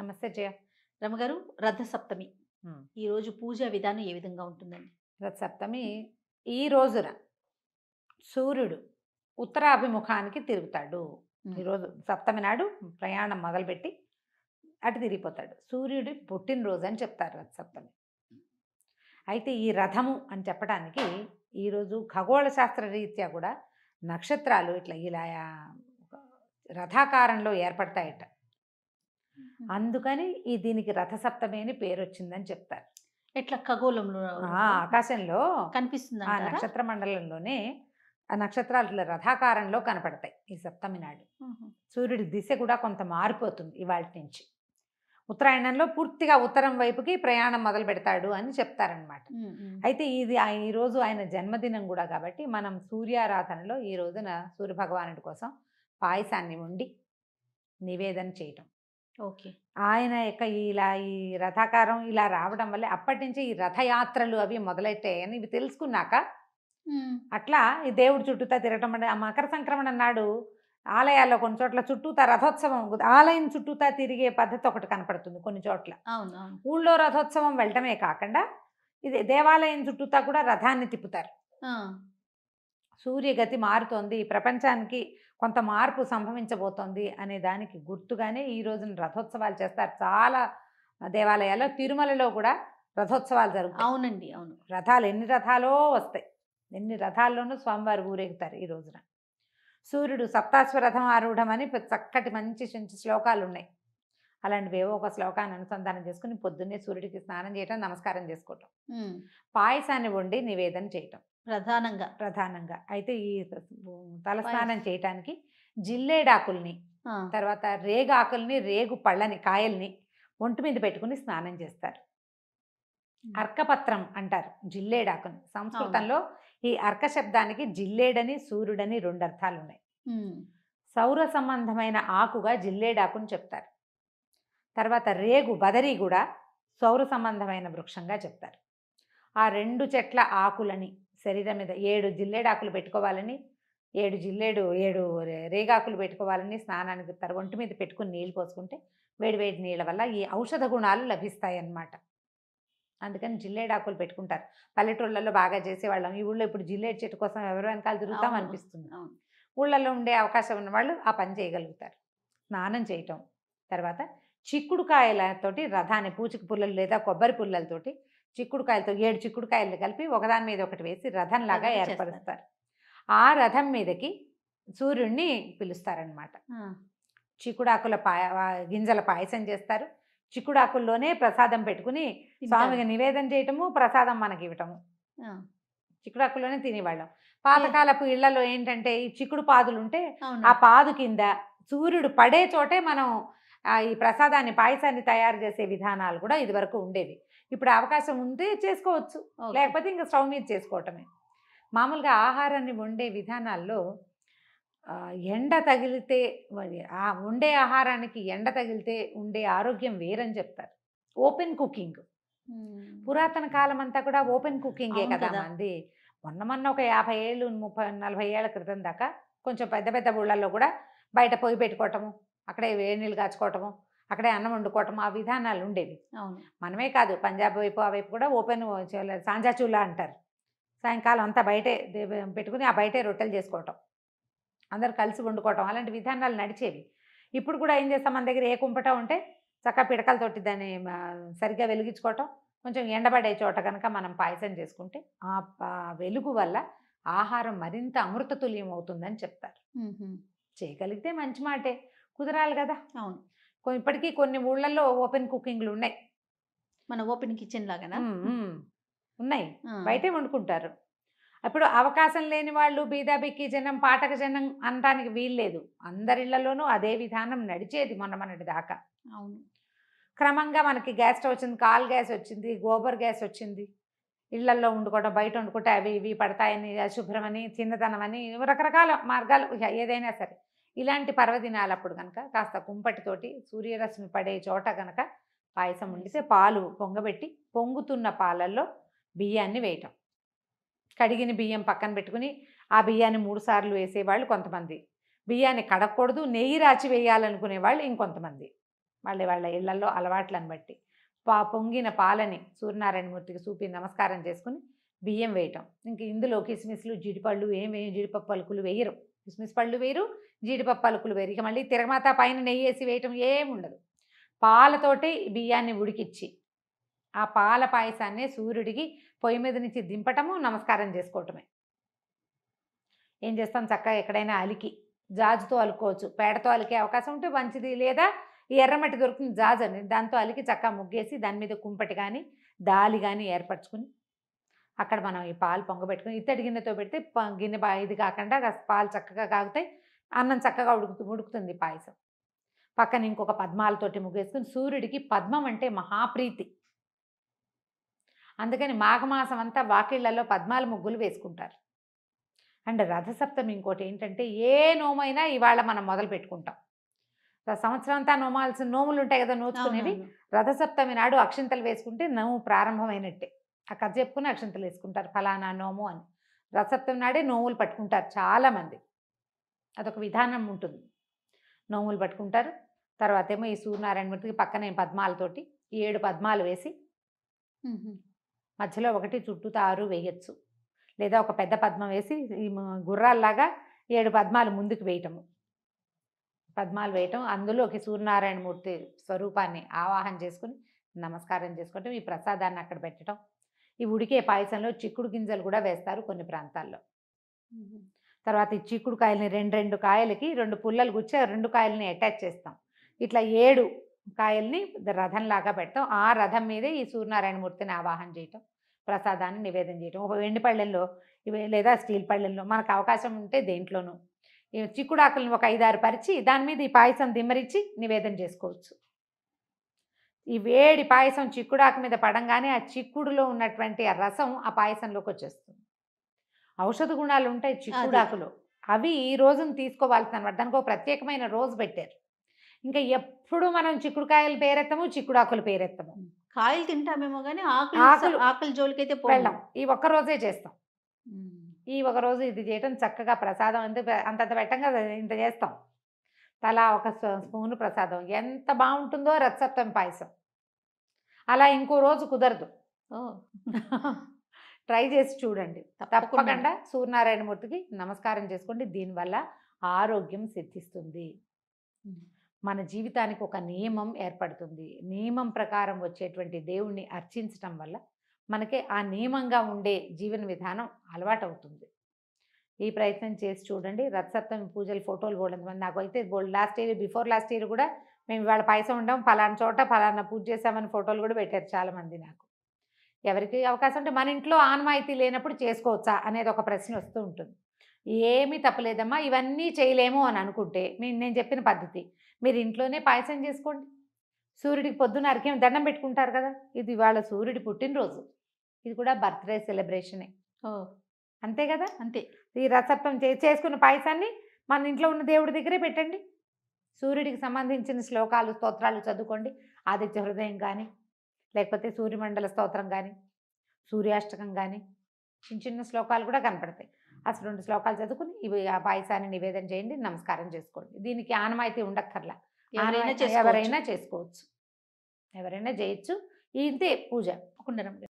నమస్తే జయ రమగారు రథ సప్తమి ఈరోజు పూజ విధానం ఏ విధంగా ఉంటుందండి రథ సప్తమి ఈ రోజున సూర్యుడు ఉత్తరాభిముఖానికి తిరుగుతాడు ఈరోజు సప్తమి నాడు ప్రయాణం మొదలుపెట్టి అటు తిరిగిపోతాడు సూర్యుడు పుట్టినరోజు అని చెప్తారు రథ సప్తమి అయితే ఈ రథము అని చెప్పడానికి ఈరోజు ఖగోళ శాస్త్ర రీత్యా కూడా నక్షత్రాలు ఇట్లా ఇలా రథాకారంలో ఏర్పడతాయట అందుకని ఈ దీనికి రథసప్తమి అని పేరు వచ్చిందని చెప్తారు ఎట్లా ఖగోళంలో ఆకాశంలో కనిపిస్తుంది ఆ నక్షత్ర మండలంలోనే ఆ నక్షత్రాలు రథాకారంలో కనపడతాయి ఈ సప్తమి నాడు సూర్యుడి దిశ కూడా కొంత మారిపోతుంది ఇవాళ నుంచి ఉత్తరాయణంలో పూర్తిగా ఉత్తరం వైపుకి ప్రయాణం మొదలు పెడతాడు అని చెప్తారనమాట అయితే ఇది ఈరోజు ఆయన జన్మదినం కూడా కాబట్టి మనం సూర్యారాధనలో ఈ రోజున సూర్య భగవానుడి కోసం పాయసాన్ని వండి నివేదన చేయటం ఓకే ఆయన యొక్క ఇలా ఈ రథాకారం ఇలా రావడం వల్ల అప్పటి నుంచి ఈ రథయాత్రలు అవి మొదలైతాయని ఇవి తెలుసుకున్నాక అట్లా ఈ దేవుడు చుట్టూతా తిరగటం అంటే ఆ మకర సంక్రమణ నాడు ఆలయాల్లో కొన్ని చోట్ల చుట్టూతా రథోత్సవం ఆలయం చుట్టూతా తిరిగే పద్ధతి ఒకటి కనపడుతుంది కొన్ని చోట్ల ఊళ్ళో రథోత్సవం వెళ్ళటమే కాకుండా ఇది దేవాలయం చుట్టూతా కూడా రథాన్ని తిప్పుతారు సూర్యగతి మారుతోంది ప్రపంచానికి కొంత మార్పు సంభవించబోతోంది అనే దానికి గుర్తుగానే ఈ రోజున రథోత్సవాలు చేస్తారు చాలా దేవాలయాల్లో తిరుమలలో కూడా రథోత్సవాలు జరుగుతాయి అవునండి అవును రథాలు ఎన్ని రథాలో వస్తాయి ఎన్ని రథాల్లోనూ స్వామివారు ఊరేగుతారు ఈ రోజున సూర్యుడు సప్తాశ్వరథం ఆరుడం అని చక్కటి మంచి మంచి శ్లోకాలు ఉన్నాయి అలాంటివేవో ఒక శ్లోకాన్ని అనుసంధానం చేసుకుని పొద్దున్నే సూర్యుడికి స్నానం చేయటం నమస్కారం చేసుకోవటం పాయసాన్ని వండి నివేదన చేయటం ప్రధానంగా ప్రధానంగా అయితే ఈ తలస్నానం చేయటానికి జిల్లేడాకుల్ని తర్వాత రేగు ఆకుల్ని రేగు పళ్ళని కాయల్ని ఒంటి మీద పెట్టుకుని స్నానం చేస్తారు అర్కపత్రం అంటారు జిల్లేడాకుని సంస్కృతంలో ఈ అర్క శబ్దానికి జిల్లేడని సూర్యుడని రెండు అర్థాలు ఉన్నాయి సౌర సంబంధమైన ఆకుగా జిల్లేడాకుని చెప్తారు తర్వాత రేగు బదరి కూడా సౌర సంబంధమైన వృక్షంగా చెప్తారు ఆ రెండు చెట్ల ఆకులని శరీరం మీద ఏడు జిల్లేడాకులు పెట్టుకోవాలని ఏడు జిల్లేడు ఏడు రేగాకులు పెట్టుకోవాలని స్నానానికి తర ఒంటి మీద పెట్టుకుని నీళ్ళు పోసుకుంటే వేడి వేడి నీళ్ళ వల్ల ఈ ఔషధ గుణాలు లభిస్తాయి అన్నమాట అందుకని జిల్లేడాకులు పెట్టుకుంటారు పల్లెటూళ్ళల్లో బాగా చేసేవాళ్ళం ఈ ఊళ్ళో ఇప్పుడు జిల్లేడు చెట్టు కోసం ఎవరు వెనకాల తిరుగుతాం అనిపిస్తుంది ఊళ్ళల్లో ఉండే అవకాశం ఉన్న వాళ్ళు ఆ పని చేయగలుగుతారు స్నానం చేయటం తర్వాత చిక్కుడుకాయలతోటి రథాన్ని పూచిక పుల్లలు లేదా కొబ్బరి పుల్లలతోటి చిక్కుడుకాయలతో ఏడు చిక్కుడుకాయలు కలిపి ఒకదాని మీద ఒకటి వేసి రథంలాగా ఏర్పరుస్తారు ఆ రథం మీదకి సూర్యుడిని పిలుస్తారనమాట చిక్కుడాకుల పాయ గింజల పాయసం చేస్తారు చిక్కుడాకుల్లోనే ప్రసాదం పెట్టుకుని స్వామికి నివేదన చేయటము ప్రసాదం మనకి ఇవ్వటము చిక్కుడాకుల్లోనే తినేవాళ్ళం పాతకాలపు ఇళ్లలో ఏంటంటే ఈ చిక్కుడు పాదులు ఉంటే ఆ పాదు కింద సూర్యుడు పడే చోటే మనం ఈ ప్రసాదాన్ని పాయసాన్ని తయారు చేసే విధానాలు కూడా ఇదివరకు ఉండేవి ఇప్పుడు అవకాశం ఉంటే చేసుకోవచ్చు లేకపోతే ఇంకా స్టవ్ మీద చేసుకోవటమే మామూలుగా ఆహారాన్ని వండే విధానాల్లో ఎండ తగిలితే వండే ఆహారానికి ఎండ తగిలితే ఉండే ఆరోగ్యం వేరని చెప్తారు ఓపెన్ కుకింగ్ పురాతన కాలం అంతా కూడా ఓపెన్ కుకింగే కదా మంది మొన్న మొన్న ఒక యాభై ఏళ్ళు ముప్పై నలభై ఏళ్ళ క్రితం దాకా కొంచెం పెద్ద పెద్ద ఊళ్ళల్లో కూడా బయట పొయ్యి పెట్టుకోవటము అక్కడే వేడి నీళ్ళు కాచుకోవటము అక్కడే అన్నం వండుకోవటం ఆ విధానాలు ఉండేవి మనమే కాదు పంజాబ్ వైపు ఆ వైపు కూడా ఓపెన్ సాంజాచూలా అంటారు సాయంకాలం అంతా బయటే పెట్టుకుని ఆ బయటే రొట్టెలు చేసుకోవటం అందరు కలిసి వండుకోవటం అలాంటి విధానాలు నడిచేవి ఇప్పుడు కూడా ఏం చేస్తాం మన దగ్గర ఏ కుంపట ఉంటే చక్క పిడకలతోటి దాన్ని సరిగ్గా వెలిగించుకోవటం కొంచెం ఎండబడే చోట కనుక మనం పాయసం చేసుకుంటే ఆ వెలుగు వల్ల ఆహారం మరింత అమృతతుల్యం అవుతుందని చెప్తారు చేయగలిగితే మంచి మాటే కుదరాలి కదా అవును ఇప్పటికీ కొన్ని ఊళ్ళల్లో ఓపెన్ కుకింగ్లు ఉన్నాయి మన ఓపెన్ కిచెన్ లాగా ఉన్నాయి బయటే వండుకుంటారు అప్పుడు అవకాశం లేని వాళ్ళు బీదాబిక్కి జనం పాటక జనం అనడానికి వీల్లేదు అందరిళ్లలోనూ అదే విధానం నడిచేది మొన్న మనటి దాకా అవును క్రమంగా మనకి గ్యాస్ స్టవ్ వచ్చింది కాల్ గ్యాస్ వచ్చింది గోబర్ గ్యాస్ వచ్చింది ఇళ్లల్లో వండుకోవడం బయట వండుకుంటే అవి ఇవి పడతాయని అశుభ్రమని చిన్నతనమని రకరకాల మార్గాలు ఏదైనా సరే ఇలాంటి పర్వదినాలప్పుడు కనుక కాస్త కుంపటితోటి సూర్యరశ్మి పడే చోట కనుక పాయసం ఉండితే పాలు పొంగబెట్టి పొంగుతున్న పాలల్లో బియ్యాన్ని వేయటం కడిగిన బియ్యం పక్కన పెట్టుకుని ఆ బియ్యాన్ని మూడుసార్లు వేసేవాళ్ళు కొంతమంది బియ్యాన్ని కడకూడదు నెయ్యి రాచి వేయాలనుకునే వాళ్ళు ఇంకొంతమంది మళ్ళీ వాళ్ళ ఇళ్లలో అలవాట్లను బట్టి పా పొంగిన పాలని సూర్యనారాయణమూర్తికి చూపి నమస్కారం చేసుకుని బియ్యం వేయటం ఇంక ఇందులో కిస్మిస్లు జీడిపళ్ళు ఏం వేయం జీడిపప్పు పలుకులు వేయరు కిస్మిస్ పళ్ళు వేరు జీడిపప్పు అలుకులు వేరు ఇక మళ్ళీ తిరగమాత పైన నెయ్యి వేసి వేయటం ఏమి ఉండదు పాలతోటి బియ్యాన్ని ఉడికిచ్చి ఆ పాల పాయసాన్ని సూర్యుడికి పొయ్యి మీద నుంచి దింపటము నమస్కారం చేసుకోవటమే ఏం చేస్తాం చక్కగా ఎక్కడైనా అలికి జాజుతో అలుకోవచ్చు పేడతో అలికే అవకాశం ఉంటే మంచిది లేదా ఈ ఎర్రమట్టి దొరుకుతుంది జాజు అని దాంతో అలికి చక్కగా ముగ్గేసి దాని మీద కుంపటి కానీ దాలి కానీ ఏర్పరచుకుని అక్కడ మనం ఈ పాలు పొంగబెట్టుకుని ఇత్తడి గిన్నెతో పెడితే గిన్నె ఇది కాకుండా పాలు చక్కగా కాగుతాయి అన్నం చక్కగా ఉడుకు ఉడుకుతుంది పాయసం పక్కన ఇంకొక పద్మాలతోటి ముగ్గేసుకుని సూర్యుడికి పద్మం అంటే మహాప్రీతి అందుకని మాఘమాసం అంతా వాకిళ్లలో పద్మాల ముగ్గులు వేసుకుంటారు అండ్ రథసప్తమి ఇంకోటి ఏంటంటే ఏ నోమైనా ఇవాళ మనం మొదలు పెట్టుకుంటాం సంవత్సరం అంతా నోమాల్సిన నోములు ఉంటాయి కదా నోచుకునేవి రథసప్తమి నాడు అక్షింతలు వేసుకుంటే నోము ప్రారంభమైనట్టే ఆ కథ చెప్పుకుని అక్షంతలు వేసుకుంటారు ఫలానా నోము అని రథసప్తమి నాడే నోములు పట్టుకుంటారు చాలామంది అదొక విధానం ఉంటుంది నోములు పట్టుకుంటారు తర్వాత ఏమో ఈ సూర్యనారాయణ మూర్తికి పక్కనే పద్మాలతోటి ఏడు పద్మాలు వేసి మధ్యలో ఒకటి చుట్టూ తారు వేయచ్చు లేదా ఒక పెద్ద పద్మం వేసి ఈ గుర్రాల్లాగా ఏడు పద్మాలు ముందుకు వేయటము పద్మాలు వేయటం అందులోకి సూర్యనారాయణ మూర్తి స్వరూపాన్ని ఆవాహన చేసుకుని నమస్కారం చేసుకోవటం ఈ ప్రసాదాన్ని అక్కడ పెట్టడం ఈ ఉడికే పాయసంలో చిక్కుడు గింజలు కూడా వేస్తారు కొన్ని ప్రాంతాల్లో తర్వాత ఈ చిక్కుడు కాయలని రెండు రెండు కాయలకి రెండు పుల్లలు గుచ్చి రెండు కాయలని అటాచ్ చేస్తాం ఇట్లా ఏడు కాయల్ని రథంలాగా పెడతాం ఆ రథం మీదే ఈ సూర్యనారాయణమూర్తిని ఆవాహన చేయటం ప్రసాదాన్ని నివేదన చేయటం ఒక వెండి పళ్ళెల్లో లేదా స్టీల్ పళ్ళెల్లో మనకు అవకాశం ఉంటే దేంట్లోనూ చిక్కుడాకులను ఒక ఐదారు పరిచి దాని మీద ఈ పాయసం దిమ్మరిచ్చి నివేదన చేసుకోవచ్చు ఈ వేడి పాయసం చిక్కుడాకు మీద పడంగానే ఆ చిక్కుడులో ఉన్నటువంటి ఆ రసం ఆ పాయసంలోకి వచ్చేస్తుంది ఔషధ గుణాలు ఉంటాయి చిక్కుడాకులో అవి ఈ రోజును తీసుకోవాల్సిన అనమాట దానికి ఒక ప్రత్యేకమైన రోజు పెట్టారు ఇంకా ఎప్పుడు మనం చిక్కుడుకాయలు పేరెత్తము చిక్కుడాకులు పేరెత్తము కాయలు తింటామేమో కానీ ఆకులు ఆకులు ఆకులు జోలికైతే వెళ్ళాం ఈ ఒక్క రోజే చేస్తాం ఈ ఒక రోజు ఇది చేయటం చక్కగా ప్రసాదం అంత అంతంత పెట్టంగా ఇంత చేస్తాం తలా ఒక స్పూన్ ప్రసాదం ఎంత బాగుంటుందో రథసప్తమి పాయసం అలా ఇంకో రోజు కుదరదు ట్రై చేసి చూడండి తప్పకుండా సూర్యనారాయణమూర్తికి నమస్కారం చేసుకోండి దీనివల్ల ఆరోగ్యం సిద్ధిస్తుంది మన జీవితానికి ఒక నియమం ఏర్పడుతుంది నియమం ప్రకారం వచ్చేటువంటి దేవుణ్ణి అర్చించటం వల్ల మనకి ఆ నియమంగా ఉండే జీవన విధానం అలవాటవుతుంది ఈ ప్రయత్నం చేసి చూడండి రథసప్తమి పూజలు ఫోటోలు బోల్డ్ మంది నాకు అయితే బోల్డ్ last year before last year కూడా మేము ఇవాళ పైసం ఉండం ఫలానా చోట ఫలానా పూజ చేసామని ఫోటోలు కూడా పెట్టారు చాలామంది నాకు ఎవరికి అవకాశం ఉంటే మన ఇంట్లో ఆనమాయితీ లేనప్పుడు చేసుకోవచ్చా అనేది ఒక ప్రశ్న వస్తూ ఉంటుంది ఏమీ తప్పలేదమ్మా ఇవన్నీ చేయలేము అని అనుకుంటే నేను చెప్పిన పద్ధతి మీరు ఇంట్లోనే పాయసం చేసుకోండి సూర్యుడికి పొద్దున్న అరికేం దండం పెట్టుకుంటారు కదా ఇది ఇవాళ సూర్యుడి పుట్టినరోజు ఇది కూడా బర్త్డే సెలబ్రేషనే అంతే కదా అంతే ఈ రసత్వం చే చేసుకున్న పాయసాన్ని మన ఇంట్లో ఉన్న దేవుడి దగ్గరే పెట్టండి సూర్యుడికి సంబంధించిన శ్లోకాలు స్తోత్రాలు చదువుకోండి ఆదిత్య హృదయం కానీ లేకపోతే సూర్యమండల స్తోత్రం కానీ సూర్యాష్టకం కానీ చిన్న చిన్న శ్లోకాలు కూడా కనపడతాయి అసలు రెండు శ్లోకాలు చదువుకుని ఇవి ఆ పాయసాన్ని నివేదన చేయండి నమస్కారం చేసుకోండి దీనికి ఆనమాయితీ ఉండక్కర్లా ఎవరైనా చేసుకోవచ్చు ఎవరైనా చేయొచ్చు ఇంతే పూజ కుండరం